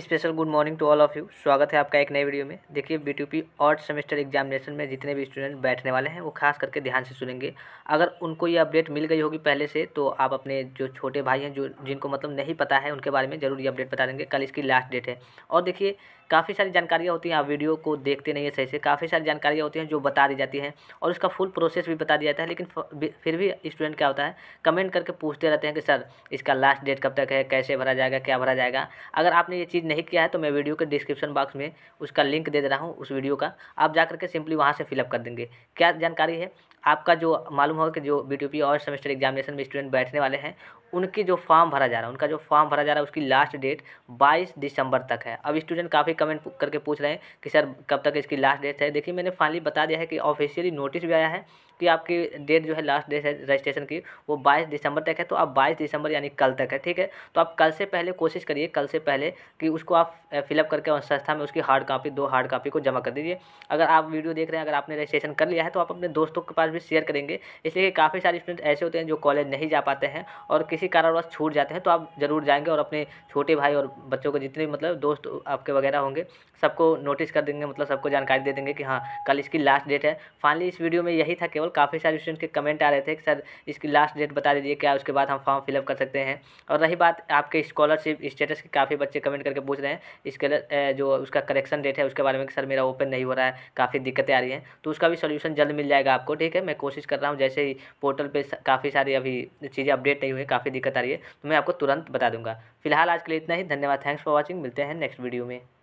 special good morning to all of you स्वागत है आपका एक नए वीडियो में देखिए B T P odd semester examination में जितने भी स्टूडेंट बैठने वाले हैं वो खास करके ध्यान से सुनेंगे अगर उनको ये अपडेट मिल गई होगी पहले से तो आप अपने जो छोटे भाई हैं जो जिनको मतलब नहीं पता है उनके बारे में ज़रूर ये अपडेट बता देंगे कल इसकी लास्ट डेट है और देखिए काफ़ी सारी जानकारियाँ होती हैं आप वीडियो को देखते नहीं है सही से काफ़ी सारी जानकारियाँ होती हैं जो बता दी जाती हैं और उसका फुल प्रोसेस भी बता दिया जाता है लेकिन फिर भी स्टूडेंट क्या होता है कमेंट करके पूछते रहते हैं कि सर इसका लास्ट डेट कब तक है कैसे भरा जाएगा क्या भरा जाएगा अगर आपने ये चीज़ नहीं किया है तो मैं वीडियो के डिस्क्रिप्शन बॉक्स में उसका लिंक दे दे रहा हूँ उस वीडियो का आप जा करके सिंपली वहाँ से फिलअप कर देंगे क्या जानकारी है आपका जो मालूम होगा कि जो बी और सेमेस्टर एग्जामिनेशन में स्टूडेंट बैठने वाले हैं उनकी जो फॉर्म भरा जा रहा है उनका जो फॉर्म भरा जा रहा है उसकी लास्ट डेट 22 दिसंबर तक है अब स्टूडेंट काफ़ी कमेंट करके पूछ रहे हैं कि सर कब तक इसकी लास्ट डेट है देखिए मैंने फाइनली बता दिया है कि ऑफिशियली नोटिस भी आया है कि आपकी डेट जो है लास्ट डेट है रजिस्ट्रेशन की वो बाईस दिसंबर तक है तो आप बाईस दिसंबर यानी कल तक है ठीक है तो आप कल से पहले कोशिश करिए कल से पहले कि उसको आप फिलअप करके संस्था में उसकी हार्ड कापी दो हार्ड कापी को जमा कर दीजिए अगर आप वीडियो देख रहे हैं अगर आपने रजिस्ट्रेशन कर लिया है तो आप अपने दोस्तों के पास भी शेयर करेंगे इसलिए काफ़ी सारे स्टूडेंट ऐसे होते हैं जो कॉलेज नहीं जा पाते हैं और किसी कारणवश छूट जाते हैं तो आप ज़रूर जाएंगे और अपने छोटे भाई और बच्चों को जितने भी मतलब दोस्त आपके वगैरह होंगे सबको नोटिस कर देंगे मतलब सबको जानकारी दे देंगे कि हाँ कल इसकी लास्ट डेट है फाइनली इस वीडियो में यही था केवल और काफ़ी सारे स्टूडेंट्स के कमेंट आ रहे थे कि सर इसकी लास्ट डेट बता दीजिए क्या उसके बाद हम फॉर्म फिलअप कर सकते हैं और रही बात आपके स्कॉलरशिप स्टेटस के काफ़ी बच्चे कमेंट करके पूछ रहे हैं इसके जो उसका करेक्शन डेट है उसके बारे में सर मेरा ओपन नहीं हो रहा है काफ़ी दिक्कतें आ रही हैं तो उसका भी सोल्यूशन जल्द मिल जाएगा आपको ठीक है मैं कोशिश कर रहा हूँ जैसे ही पोर्टल पर काफ़ी सारी अभी चीज़ें अपडेट नहीं हुई काफ़ी दिक्कत आ रही है तो मैं आपको तुरंत बता दूंगा फिलहाल आज के लिए इतना ही धन्यवाद थैंक्स फॉर वॉचिंग मिलते हैं नेक्स्ट वीडियो में